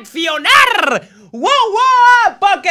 accionar ¡Wow, wow!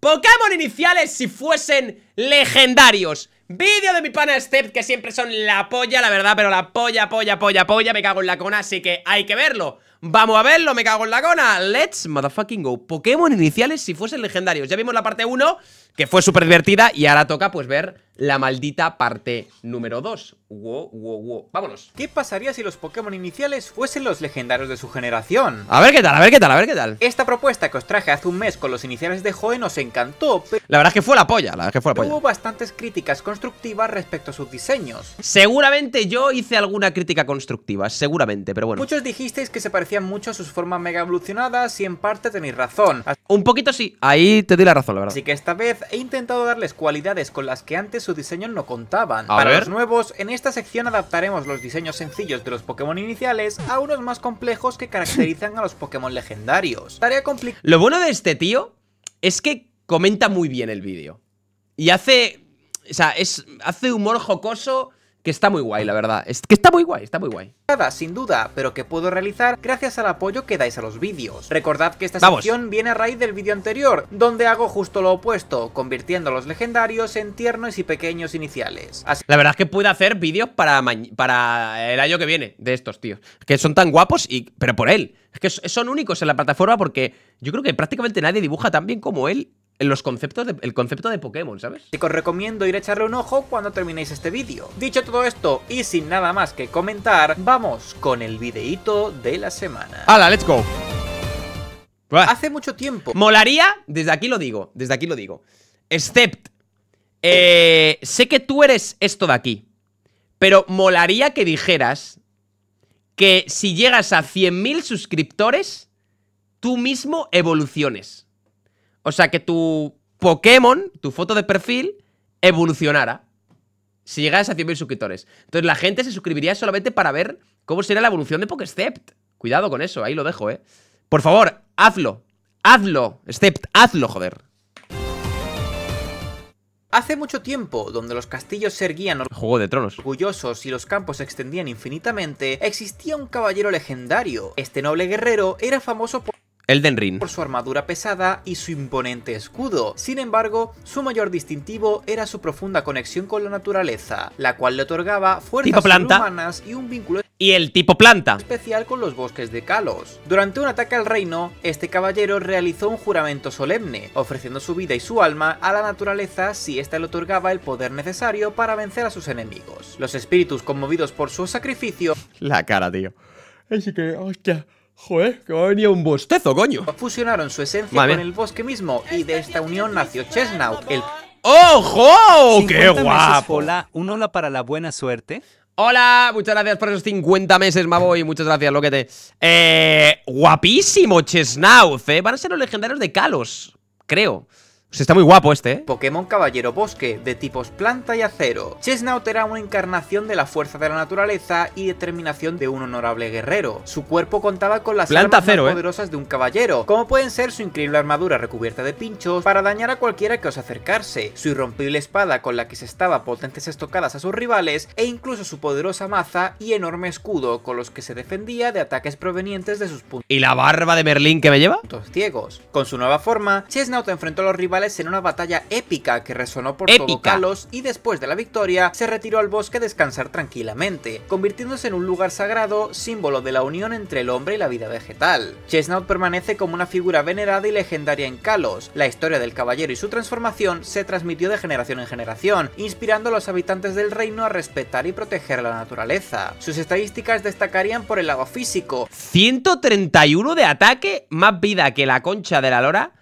Pokémon iniciales si fuesen legendarios. Vídeo de mi pana Step, que siempre son la polla, la verdad, pero la polla, polla, polla, polla, me cago en la cona, así que hay que verlo. Vamos a verlo, me cago en la gona Let's motherfucking go Pokémon iniciales si fuesen legendarios Ya vimos la parte 1, que fue súper divertida Y ahora toca pues ver la maldita parte número 2 Wow, wow, wow, vámonos ¿Qué pasaría si los Pokémon iniciales fuesen los legendarios de su generación? A ver qué tal, a ver qué tal, a ver qué tal Esta propuesta que os traje hace un mes con los iniciales de Joe nos encantó pero... La verdad es que fue la polla, la verdad es que fue la polla Hubo bastantes críticas constructivas respecto a sus diseños Seguramente yo hice alguna crítica constructiva, seguramente, pero bueno Muchos dijisteis que se parecía mucho sus formas mega evolucionadas y en parte tenéis razón. un poquito sí, ahí te di la razón, la verdad. Así que esta vez he intentado darles cualidades con las que antes su diseño no contaban. Para los nuevos, en esta sección adaptaremos los diseños sencillos de los Pokémon iniciales a unos más complejos que caracterizan a los Pokémon legendarios. Tarea Lo bueno de este tío es que comenta muy bien el vídeo. Y hace... O sea, es, hace humor jocoso que está muy guay, ah. la verdad. Es que está muy guay, está muy guay. nada Sin duda, pero que puedo realizar gracias al apoyo que dais a los vídeos. Recordad que esta sección viene a raíz del vídeo anterior, donde hago justo lo opuesto, convirtiendo los legendarios en tiernos y pequeños iniciales. La verdad es que puedo hacer vídeos para, para el año que viene de estos tíos, que son tan guapos y... pero por él. Es que son únicos en la plataforma porque yo creo que prácticamente nadie dibuja tan bien como él los conceptos el concepto de Pokémon, ¿sabes? os recomiendo ir a echarle un ojo cuando terminéis este vídeo. Dicho todo esto y sin nada más que comentar, vamos con el videíto de la semana. ¡Hala, let's go! Hace mucho tiempo. Molaría, desde aquí lo digo, desde aquí lo digo. Except, eh, sé que tú eres esto de aquí, pero molaría que dijeras que si llegas a 100.000 suscriptores, tú mismo evoluciones. O sea, que tu Pokémon, tu foto de perfil, evolucionara. Si llegas a 100.000 suscriptores. Entonces la gente se suscribiría solamente para ver cómo será la evolución de PokéStept. Cuidado con eso, ahí lo dejo, ¿eh? Por favor, hazlo. Hazlo, Stept, hazlo, joder. Hace mucho tiempo, donde los castillos se erguían Juego de tronos. orgullosos y los campos se extendían infinitamente, existía un caballero legendario. Este noble guerrero era famoso por... Elden Por su armadura pesada y su imponente escudo. Sin embargo, su mayor distintivo era su profunda conexión con la naturaleza, la cual le otorgaba fuerzas humanas y un vínculo y el tipo planta. Especial con los bosques de Kalos. Durante un ataque al reino, este caballero realizó un juramento solemne, ofreciendo su vida y su alma a la naturaleza si ésta le otorgaba el poder necesario para vencer a sus enemigos. Los espíritus conmovidos por su sacrificio... La cara, tío. Así que, hostia... Joder, que va un bostezo, coño. Fusionaron su esencia con el bosque mismo y de esta unión nació Chesnau, el... ¡Ojo! ¡Qué guapo! Hola, un hola para la buena suerte. Hola, muchas gracias por esos 50 meses, Y Muchas gracias, Loquete. Eh, guapísimo, Chesnout! ¿eh? Van a ser los legendarios de Kalos, creo. Se pues está muy guapo este, ¿eh? Pokémon Caballero Bosque, de tipos planta y acero. Chesnaut era una encarnación de la fuerza de la naturaleza y determinación de un honorable guerrero. Su cuerpo contaba con las plantas armas ¿eh? poderosas de un caballero, como pueden ser su increíble armadura recubierta de pinchos para dañar a cualquiera que os acercarse, su irrompible espada con la que se estaba potentes estocadas a sus rivales, e incluso su poderosa maza y enorme escudo con los que se defendía de ataques provenientes de sus puntos. ¿Y la barba de Merlín que me lleva? Ciegos. Con su nueva forma, Chesnaut enfrentó a los rivales en una batalla épica que resonó por todo Kalos y después de la victoria se retiró al bosque a descansar tranquilamente, convirtiéndose en un lugar sagrado, símbolo de la unión entre el hombre y la vida vegetal. Chestnut permanece como una figura venerada y legendaria en Kalos. La historia del caballero y su transformación se transmitió de generación en generación, inspirando a los habitantes del reino a respetar y proteger la naturaleza. Sus estadísticas destacarían por el lago físico. 131 de ataque, más vida que la concha de la lora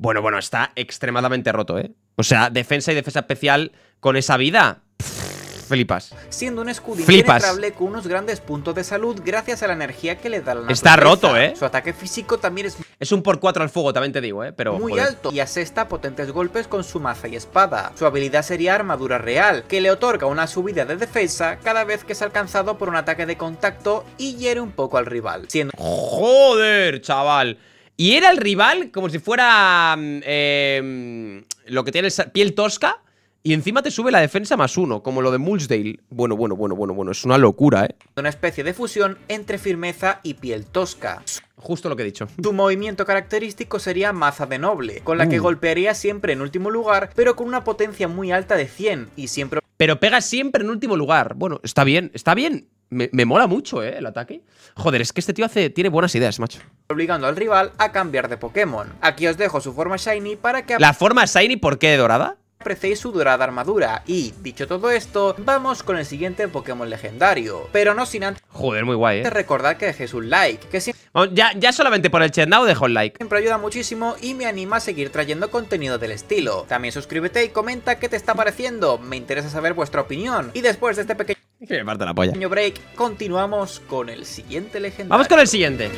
bueno, bueno, está extremadamente roto, ¿eh? O sea, defensa y defensa especial con esa vida. Felipas. flipas. Siendo un escudo impenetrable con unos grandes puntos de salud gracias a la energía que le da la Está roto, ¿eh? Su ataque físico también es... Es un por cuatro al fuego, también te digo, ¿eh? Pero, Muy alto y asesta potentes golpes con su maza y espada. Su habilidad sería armadura real, que le otorga una subida de defensa cada vez que es alcanzado por un ataque de contacto y hiere un poco al rival. Siendo... ¡Joder, chaval! Y era el rival como si fuera mm, em, lo que tiene piel tosca. Y encima te sube la defensa más uno, como lo de Mulsdale. Bueno, bueno, bueno, bueno, bueno, es una locura, ¿eh? Una especie de fusión entre firmeza y piel tosca. Justo lo que he dicho. Tu movimiento característico sería maza de noble, con la que mm. golpearía siempre en último lugar, pero con una potencia muy alta de 100 y siempre... Pero pega siempre en último lugar. Bueno, está bien, está bien. Me, mola mucho, ¿eh? El ataque. Joder, es que este tío hace, tiene buenas ideas, macho. Obligando al rival a cambiar de Pokémon. Aquí os dejo su forma Shiny para que... ¿La forma Shiny por qué dorada? Apreciéis su dorada armadura. Y, dicho todo esto, vamos con el siguiente Pokémon legendario. Pero no sin antes... Joder, muy guay, ¿eh? Recordad que dejéis un like, que si... ya, ya solamente por el chendao dejo un like. Siempre ayuda muchísimo y me anima a seguir trayendo contenido del estilo. También suscríbete y comenta qué te está pareciendo. Me interesa saber vuestra opinión. Y después de este pequeño me la polla. Año break, continuamos con el siguiente legendario. Vamos con el siguiente.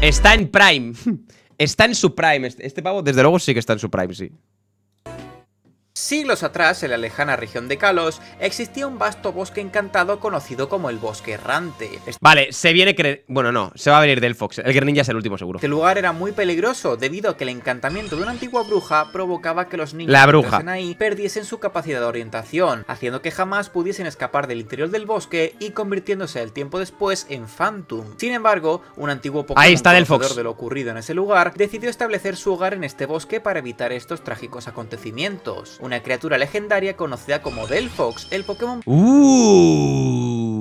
Está en Prime. Está en su Prime. Este, este pavo, desde luego, sí que está en su Prime, sí. Siglos atrás, en la lejana región de Kalos, existía un vasto bosque encantado conocido como el Bosque Errante. Este vale, se viene... Cre... Bueno, no, se va a venir del Fox. El Greninja es el último, seguro. Este lugar era muy peligroso, debido a que el encantamiento de una antigua bruja provocaba que los niños la bruja. ahí perdiesen su capacidad de orientación, haciendo que jamás pudiesen escapar del interior del bosque y convirtiéndose el tiempo después en Phantom. Sin embargo, un antiguo Pokémon ahí está de lo ocurrido en ese lugar decidió establecer su hogar en este bosque para evitar estos trágicos acontecimientos. Una criatura legendaria conocida como fox el Pokémon... ¡Uh!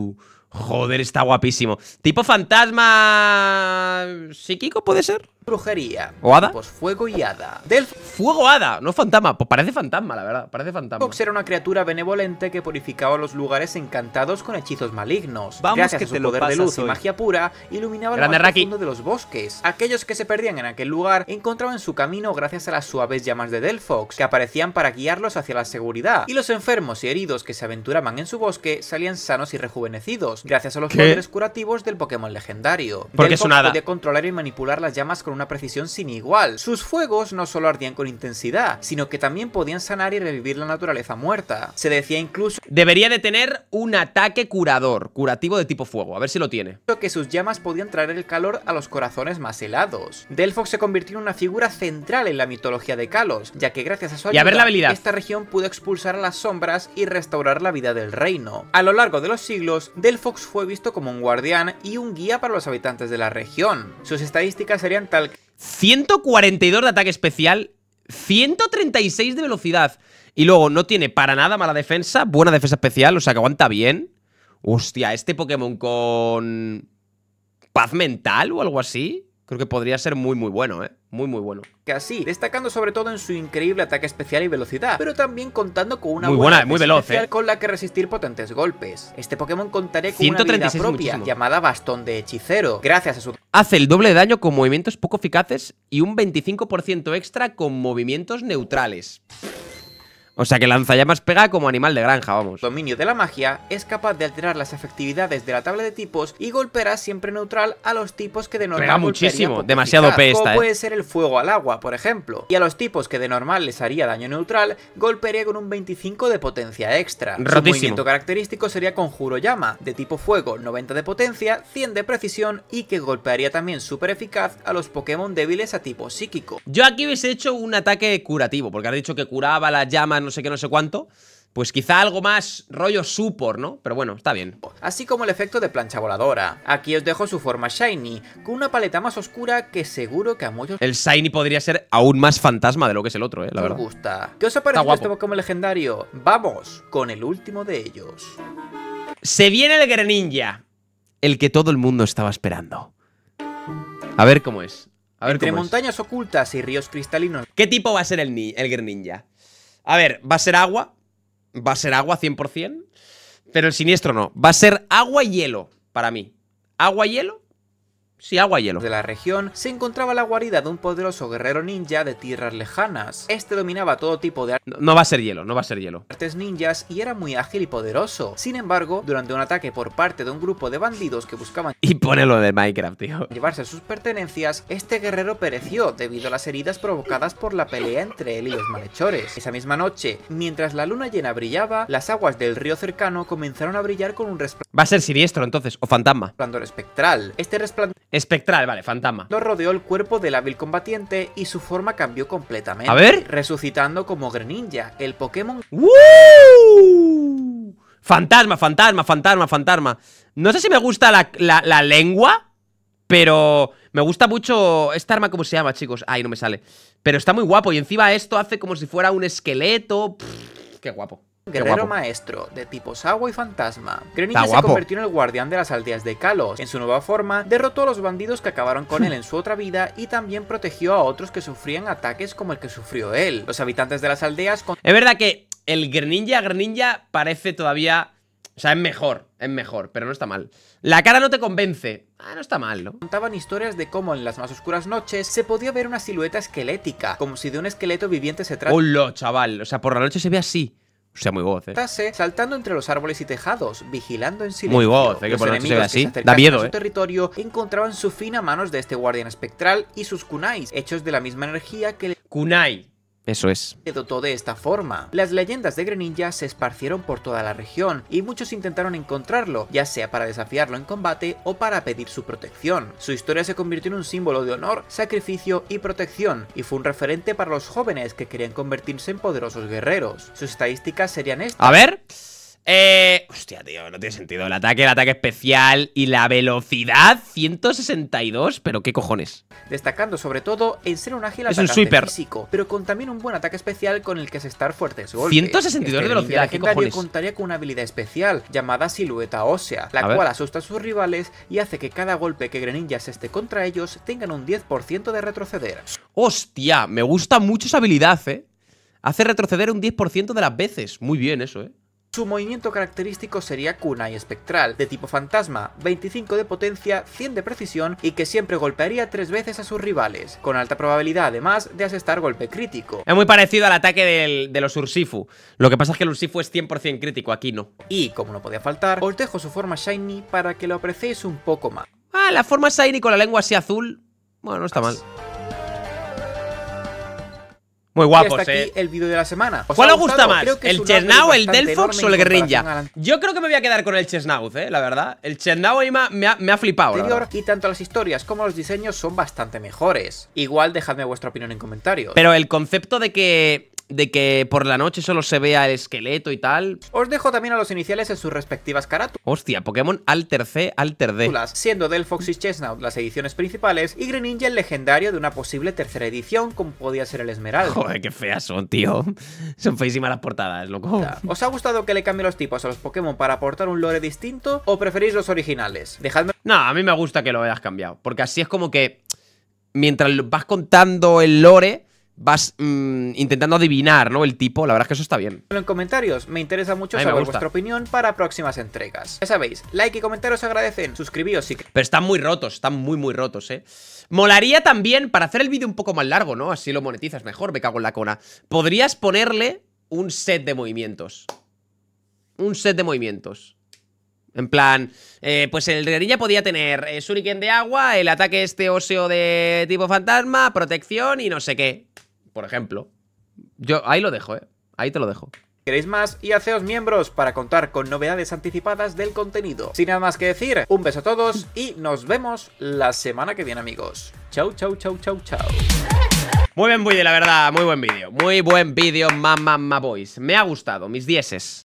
Joder, está guapísimo. Tipo fantasma... ¿Psíquico puede ser? Brujería. ¿O hada? Pues fuego y hada. Del fuego hada, no fantasma. Pues parece fantasma, la verdad. Parece fantasma. Fox era una criatura benevolente que purificaba los lugares encantados con hechizos malignos. Vamos Gracias que a su poder de luz y magia pura, iluminaba el fondo de los bosques. Aquellos que se perdían en aquel lugar encontraban su camino gracias a las suaves llamas de Fox que aparecían para guiarlos hacia la seguridad, y los enfermos y heridos que se aventuraban en su bosque salían sanos y rejuvenecidos, gracias a los poderes curativos del Pokémon legendario. Porque es de controlar y manipular las llamas con una precisión sin igual. Sus fuegos no solo ardían con intensidad, sino que también podían sanar y revivir la naturaleza muerta. Se decía incluso... Debería de tener un ataque curador, curativo de tipo fuego, a ver si lo tiene. Que sus llamas podían traer el calor a los corazones más helados. Delphox se convirtió en una figura central en la mitología de Kalos, ya que gracias a su ayuda, habilidad. esta región pudo expulsar a las sombras y restaurar la vida del reino. A lo largo de los siglos, Delphox fue visto como un guardián y un guía para los habitantes de la región. Sus estadísticas serían tal 142 de ataque especial, 136 de velocidad. Y luego no tiene para nada mala defensa, buena defensa especial, o sea que aguanta bien. Hostia, este Pokémon con... ¿Paz mental o algo así? Creo que podría ser muy muy bueno, ¿eh? Muy muy bueno. Que así, destacando sobre todo en su increíble ataque especial y velocidad, pero también contando con una muy buena, muy veloz, ¿eh? con la que resistir potentes golpes. Este Pokémon contaría con una propia llamada Bastón de Hechicero, gracias a su... Hace el doble de daño con movimientos poco eficaces y un 25% extra con movimientos neutrales. O sea que lanzallamas pega como animal de granja, vamos. Dominio de la magia es capaz de alterar las efectividades de la tabla de tipos y golpeará siempre neutral a los tipos que de normal pega muchísimo, demasiado P como ¿eh? puede ser el fuego al agua, por ejemplo. Y a los tipos que de normal les haría daño neutral, golpearía con un 25 de potencia extra. Rotísimo. Su movimiento característico sería conjuro llama, de tipo fuego, 90 de potencia, 100 de precisión y que golpearía también súper eficaz a los Pokémon débiles a tipo psíquico. Yo aquí hubiese hecho un ataque curativo, porque has dicho que curaba las llamas no sé qué, no sé cuánto. Pues quizá algo más rollo super ¿no? Pero bueno, está bien. Así como el efecto de plancha voladora. Aquí os dejo su forma shiny, con una paleta más oscura que seguro que a muchos... El shiny podría ser aún más fantasma de lo que es el otro, ¿eh? La verdad. gusta. ¿Qué os ha parecido este Pokémon legendario? Vamos con el último de ellos. Se viene el Greninja. El que todo el mundo estaba esperando. A ver cómo es. A ver Entre montañas ocultas y ríos cristalinos. ¿Qué tipo va a ser el, el Greninja? A ver, va a ser agua. Va a ser agua 100%. Pero el siniestro no. Va a ser agua y hielo para mí. Agua y hielo si agua y hielo. De la región se encontraba la guarida de un poderoso guerrero ninja de tierras lejanas. Este dominaba todo tipo de no, va a ser hielo, no va a ser hielo. artes ninjas y era muy ágil y poderoso. Sin embargo, durante un ataque por parte de un grupo de bandidos que buscaban y ponelo de Minecraft, tío. Llevarse sus pertenencias, este guerrero pereció debido a las heridas provocadas por la pelea entre él y los malhechores. Esa misma noche, mientras la luna llena brillaba, las aguas del río cercano comenzaron a brillar con un resplandor. Va a ser siniestro entonces, o fantasma. Resplandor espectral. Este resplandor Espectral, vale, fantasma. Lo rodeó el cuerpo del hábil combatiente y su forma cambió completamente. A ver. Resucitando como Greninja, el Pokémon. ¡Woo! Fantasma, fantasma, fantasma, fantasma. No sé si me gusta la, la, lengua, pero me gusta mucho esta arma, ¿cómo se llama, chicos? Ay, no me sale. Pero está muy guapo y encima esto hace como si fuera un esqueleto. qué guapo. Guerrero maestro, de tipos agua y fantasma. Greninja se convirtió en el guardián de las aldeas de Kalos. En su nueva forma, derrotó a los bandidos que acabaron con hmm. él en su otra vida y también protegió a otros que sufrían ataques como el que sufrió él. Los habitantes de las aldeas... Con... Es verdad que el Greninja, Greninja parece todavía... O sea, es mejor, es mejor, pero no está mal. La cara no te convence. Ah, no está mal, ¿no? Contaban historias de cómo en las más oscuras noches se podía ver una silueta esquelética, como si de un esqueleto viviente se tratara. ¡Hola, chaval! O sea, por la noche se ve así. O sea, muy voz, eh. saltando entre los árboles y tejados, vigilando en silencio. Muy voz, ¿eh? que por enemigos Que da miedo, a su ¿eh? territorio encontraban su fin a manos de este guardián espectral y sus kunais, hechos de la misma energía que... Kunai, eso es. Se dotó de esta forma. Las leyendas de Greninja se esparcieron por toda la región y muchos intentaron encontrarlo, ya sea para desafiarlo en combate o para pedir su protección. Su historia se convirtió en un símbolo de honor, sacrificio y protección, y fue un referente para los jóvenes que querían convertirse en poderosos guerreros. Sus estadísticas serían estas. A ver. Eh, hostia, tío, no tiene sentido. El ataque, el ataque especial y la velocidad, 162, pero qué cojones. Destacando sobre todo en ser un ágil es atacante un físico, pero con también un buen ataque especial con el que es estar fuerte golpe. 162 de este velocidad, ¿qué cojones? contaría con una habilidad especial llamada silueta ósea, la cual asusta a sus rivales y hace que cada golpe que Greninjas esté contra ellos tengan un 10% de retroceder. Hostia, me gusta mucho esa habilidad, ¿eh? Hace retroceder un 10% de las veces. Muy bien eso, ¿eh? Su movimiento característico sería cuna y espectral, de tipo fantasma, 25 de potencia, 100 de precisión y que siempre golpearía 3 veces a sus rivales, con alta probabilidad además de asestar golpe crítico. Es muy parecido al ataque de los Ursifu, lo que pasa es que el Ursifu es 100% crítico, aquí no. Y, como no podía faltar, volteo su forma Shiny para que lo apreciéis un poco más. Ah, la forma Shiny con la lengua así azul, bueno, no está mal. Muy guapos, eh. el vídeo de la semana. ¿Cuál os gusta más? ¿El Chesnau el Delfox o el Guerrilla? Yo creo que me voy a quedar con el Chesnau, eh, la verdad. El Chesnau me ha, flipado. y tanto las historias como los diseños son bastante mejores. Igual dejadme vuestra opinión en comentarios. Pero el concepto de que de que por la noche solo se vea el esqueleto y tal. Os dejo también a los iniciales en sus respectivas carátulas. Hostia, Pokémon Alter C, Alter D. Siendo Delphox y Chestnut las ediciones principales y Greninja el legendario de una posible tercera edición como podía ser el Esmeralda. Joder, qué feas son, tío. Son feísimas las portadas, loco. ¿Os ha gustado que le cambie los tipos a los Pokémon para aportar un lore distinto o preferís los originales? Dejadme... No, a mí me gusta que lo hayas cambiado, porque así es como que mientras vas contando el lore vas mm, intentando adivinar, ¿no? El tipo, la verdad es que eso está bien. En comentarios, me interesa mucho saber vuestra opinión para próximas entregas. Ya sabéis, like y comentarios agradecen, suscribíos si... Pero están muy rotos, están muy muy rotos, ¿eh? Molaría también, para hacer el vídeo un poco más largo, ¿no? Así lo monetizas mejor, me cago en la cona. Podrías ponerle un set de movimientos. Un set de movimientos. En plan, eh, pues el de podía tener eh, shuriken de agua, el ataque este óseo de tipo fantasma, protección y no sé qué por ejemplo. Yo ahí lo dejo, ¿eh? Ahí te lo dejo. ¿Queréis más? Y haceos miembros para contar con novedades anticipadas del contenido. Sin nada más que decir, un beso a todos y nos vemos la semana que viene, amigos. Chao, chau, chau, chau, chao. Muy buen vídeo, la verdad, muy buen vídeo. Muy buen vídeo, mamá, mamá boys. Me ha gustado, mis dieces.